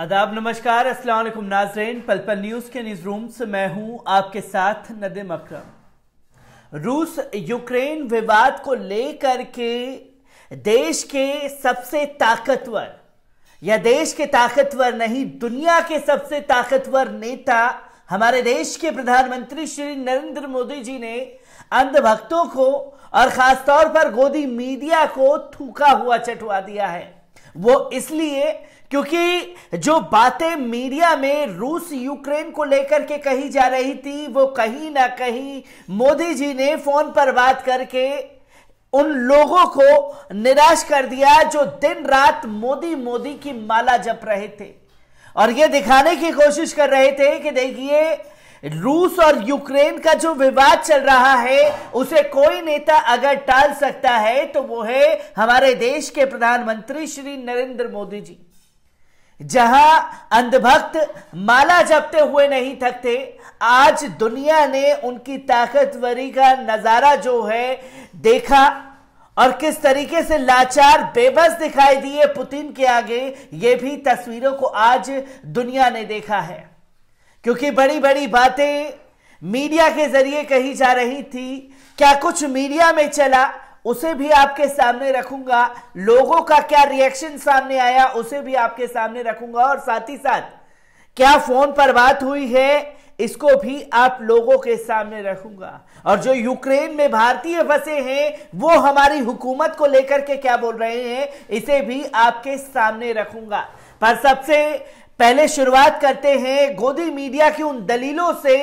आदाब नमस्कार असलम नाजरेन पलपल न्यूज़ के न्यूज़ रूम से मैं हूं आपके साथ नदीम अक्रम रूस यूक्रेन विवाद को लेकर के देश के सबसे ताकतवर या देश के ताकतवर नहीं दुनिया के सबसे ताकतवर नेता हमारे देश के प्रधानमंत्री श्री नरेंद्र मोदी जी ने अंधभक्तों को और ख़ासतौर पर गोदी मीडिया को थूका हुआ चटवा दिया है वो इसलिए क्योंकि जो बातें मीडिया में रूस यूक्रेन को लेकर के कही जा रही थी वो कहीं ना कहीं मोदी जी ने फोन पर बात करके उन लोगों को निराश कर दिया जो दिन रात मोदी मोदी की माला जप रहे थे और ये दिखाने की कोशिश कर रहे थे कि देखिए रूस और यूक्रेन का जो विवाद चल रहा है उसे कोई नेता अगर टाल सकता है तो वो है हमारे देश के प्रधानमंत्री श्री नरेंद्र मोदी जी जहां अंधभक्त माला जपते हुए नहीं थकते आज दुनिया ने उनकी ताकतवरी का नजारा जो है देखा और किस तरीके से लाचार बेबस दिखाई दिए पुतिन के आगे ये भी तस्वीरों को आज दुनिया ने देखा है क्योंकि बड़ी बड़ी बातें मीडिया के जरिए कही जा रही थी क्या कुछ मीडिया में चला उसे भी आपके सामने रखूंगा लोगों का क्या रिएक्शन सामने आया उसे भी आपके सामने रखूंगा और साथ ही साथ क्या फोन पर बात हुई है इसको भी आप लोगों के सामने रखूंगा और जो यूक्रेन में भारतीय फंसे हैं वो हमारी हुकूमत को लेकर के क्या बोल रहे हैं इसे भी आपके सामने रखूंगा पर सबसे पहले शुरुआत करते हैं गोदी मीडिया की उन दलीलों से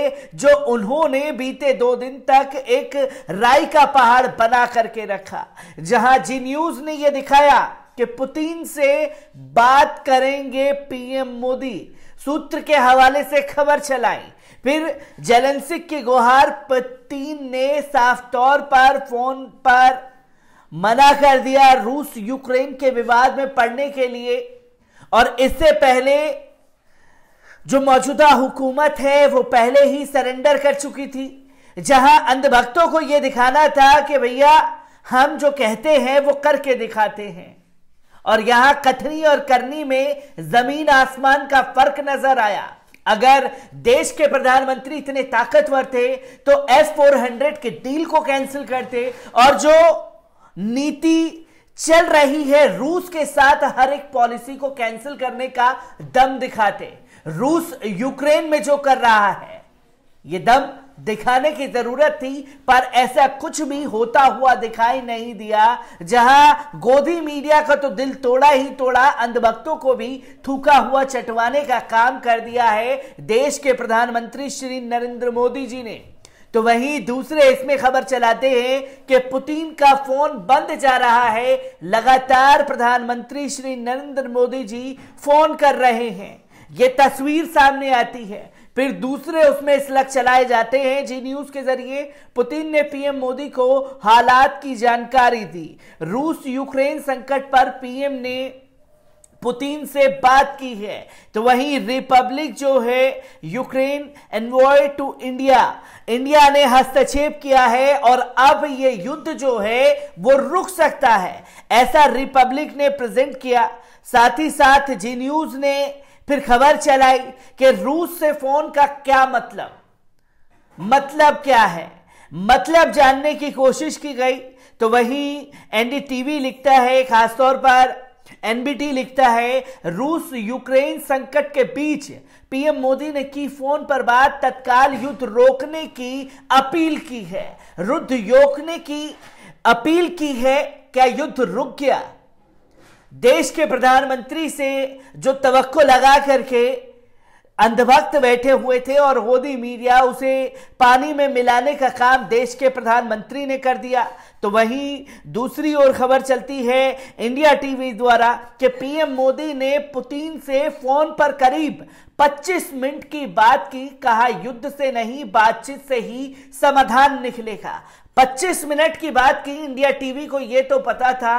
जो उन्होंने बीते दो दिन तक एक राय का पहाड़ बना करके रखा जहां जी न्यूज ने यह दिखाया कि पुतिन से बात करेंगे पीएम मोदी सूत्र के हवाले से खबर चलाई फिर जेलेंसिक की गुहार पुतिन ने साफ तौर पर फोन पर मना कर दिया रूस यूक्रेन के विवाद में पड़ने के लिए और इससे पहले जो मौजूदा हुकूमत है वो पहले ही सरेंडर कर चुकी थी जहां अंधभक्तों को ये दिखाना था कि भैया हम जो कहते हैं वो करके दिखाते हैं और यहां कथनी और करनी में जमीन आसमान का फर्क नजर आया अगर देश के प्रधानमंत्री इतने ताकतवर थे तो एफ फोर हंड्रेड के डील को कैंसिल करते और जो नीति चल रही है रूस के साथ हर एक पॉलिसी को कैंसिल करने का दम दिखाते रूस यूक्रेन में जो कर रहा है ये दम दिखाने की जरूरत थी पर ऐसा कुछ भी होता हुआ दिखाई नहीं दिया जहां गोदी मीडिया का तो दिल तोड़ा ही तोड़ा अंधभक्तों को भी थूका हुआ चटवाने का काम कर दिया है देश के प्रधानमंत्री श्री नरेंद्र मोदी जी ने तो वहीं दूसरे इसमें खबर चलाते हैं कि पुतिन का फोन बंद जा रहा है लगातार प्रधानमंत्री श्री नरेंद्र मोदी जी फोन कर रहे हैं ये तस्वीर सामने आती है फिर दूसरे उसमें स्लग चलाए जाते हैं जी न्यूज के जरिए पुतिन ने पीएम मोदी को हालात की जानकारी दी रूस यूक्रेन संकट पर पीएम ने पुतिन से बात की है तो वहीं रिपब्लिक जो है Ukraine envoy to India India ने हस्तक्षेप किया है और अब ये युद्ध जो है वो रुक सकता है ऐसा रिपब्लिक ने प्रेजेंट किया साथ ही साथ जी न्यूज ने फिर खबर चलाई कि रूस से फोन का क्या मतलब मतलब क्या है मतलब जानने की कोशिश की गई तो वहीं एनडीटीवी लिखता है खासतौर पर एनबीटी लिखता है रूस यूक्रेन संकट के बीच पीएम मोदी ने की फोन पर बात तत्काल युद्ध रोकने की अपील की है युद्ध रोकने की अपील की है क्या युद्ध रुक गया देश के प्रधानमंत्री से जो तवक्को लगा करके अंधभक्त बैठे हुए थे और गोदी मीडिया उसे पानी में मिलाने का काम देश के प्रधानमंत्री ने कर दिया तो वहीं दूसरी ओर खबर चलती है इंडिया टीवी द्वारा कि पीएम मोदी ने पुतिन से फोन पर करीब 25 मिनट की बात की कहा युद्ध से नहीं बातचीत से ही समाधान निकलेगा 25 मिनट की बात की इंडिया टीवी को यह तो पता था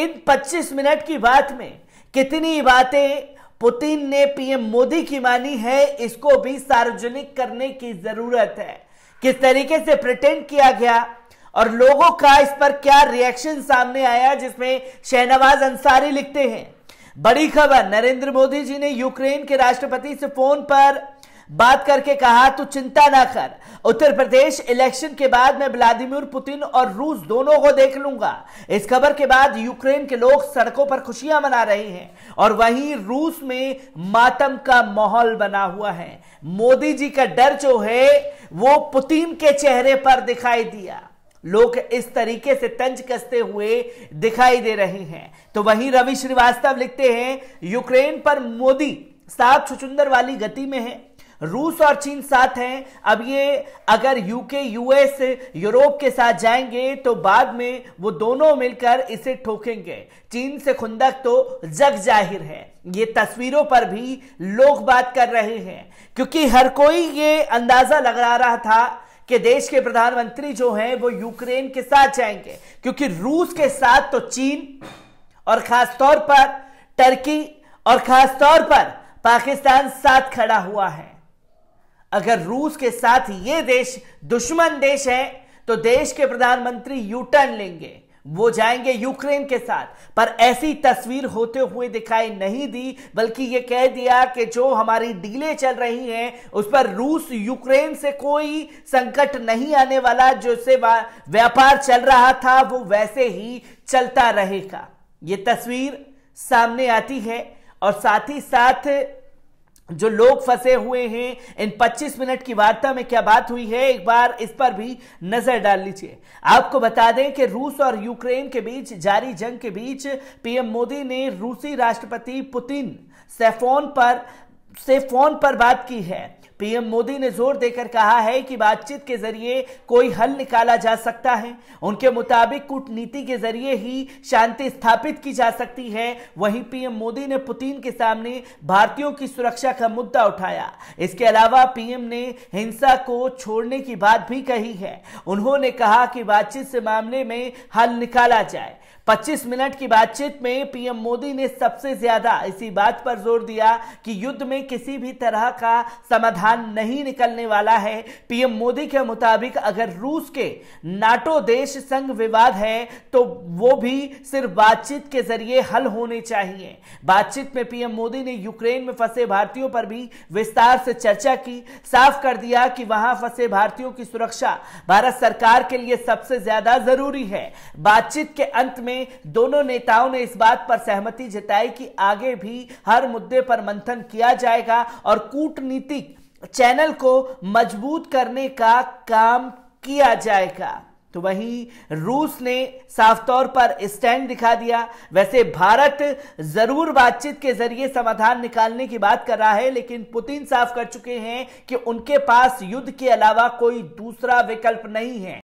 इन 25 मिनट की बात में कितनी बातें पुतिन ने पीएम मोदी की मानी है इसको भी सार्वजनिक करने की जरूरत है किस तरीके से प्रिटेंड किया गया और लोगों का इस पर क्या रिएक्शन सामने आया जिसमें शहनवाज अंसारी लिखते हैं बड़ी खबर नरेंद्र मोदी जी ने यूक्रेन के राष्ट्रपति से फोन पर बात करके कहा तू चिंता ना कर उत्तर प्रदेश इलेक्शन के बाद मैं व्लादिमीर पुतिन और रूस दोनों को देख लूंगा इस खबर के बाद यूक्रेन के लोग सड़कों पर खुशियां मना रहे हैं और वहीं रूस में मातम का माहौल बना हुआ है मोदी जी का डर जो है वो पुतिन के चेहरे पर दिखाई दिया लोग इस तरीके से तंज कसते हुए दिखाई दे रहे हैं तो वहीं रवि श्रीवास्तव लिखते हैं यूक्रेन पर मोदी साफ छुचुंदर वाली गति में है रूस और चीन साथ हैं अब ये अगर यूके यूएस यूरोप के साथ जाएंगे तो बाद में वो दोनों मिलकर इसे ठोकेंगे चीन से खुंदक तो जग जाहिर है ये तस्वीरों पर भी लोग बात कर रहे हैं क्योंकि हर कोई ये अंदाजा लगा रहा था कि देश के प्रधानमंत्री जो हैं वो यूक्रेन के साथ जाएंगे क्योंकि रूस के साथ तो चीन और खासतौर पर टर्की और खासतौर पर पाकिस्तान साथ खड़ा हुआ है अगर रूस के साथ ये देश दुश्मन देश है तो देश के प्रधानमंत्री यू टर्न लेंगे वो जाएंगे यूक्रेन के साथ पर ऐसी तस्वीर होते हुए दिखाई नहीं दी बल्कि ये कह दिया कि जो हमारी डीले चल रही हैं उस पर रूस यूक्रेन से कोई संकट नहीं आने वाला जो से व्यापार चल रहा था वो वैसे ही चलता रहेगा ये तस्वीर सामने आती है और साथ ही साथ जो लोग फंसे हुए हैं इन 25 मिनट की वार्ता में क्या बात हुई है एक बार इस पर भी नजर डाल लीजिए आपको बता दें कि रूस और यूक्रेन के बीच जारी जंग के बीच पीएम मोदी ने रूसी राष्ट्रपति पुतिन सेफोन पर से फोन पर बात की है पीएम मोदी ने जोर देकर कहा है कि बातचीत के जरिए कोई हल निकाला जा सकता है उनके मुताबिक कूटनीति के जरिए ही शांति स्थापित की जा सकती है वहीं पीएम मोदी ने पुतिन के सामने भारतीयों की सुरक्षा का मुद्दा उठाया इसके अलावा पीएम ने हिंसा को छोड़ने की बात भी कही है उन्होंने कहा कि बातचीत से मामले में हल निकाला जाए 25 मिनट की बातचीत में पीएम मोदी ने सबसे ज्यादा इसी बात पर जोर दिया कि युद्ध में किसी भी तरह का समाधान नहीं निकलने वाला है पीएम मोदी के मुताबिक अगर रूस के नाटो देश संघ विवाद है तो वो भी सिर्फ बातचीत के जरिए हल होने चाहिए बातचीत में पीएम मोदी ने यूक्रेन में फंसे भारतीयों पर भी विस्तार से चर्चा की साफ कर दिया कि वहां फंसे भारतीयों की सुरक्षा भारत सरकार के लिए सबसे ज्यादा जरूरी है बातचीत के अंत में में दोनों नेताओं ने इस बात पर सहमति जताई कि आगे भी हर मुद्दे पर मंथन किया जाएगा और कूटनीतिक चैनल को मजबूत करने का काम किया जाएगा तो वहीं रूस ने साफ तौर पर स्टैंड दिखा दिया वैसे भारत जरूर बातचीत के जरिए समाधान निकालने की बात कर रहा है लेकिन पुतिन साफ कर चुके हैं कि उनके पास युद्ध के अलावा कोई दूसरा विकल्प नहीं है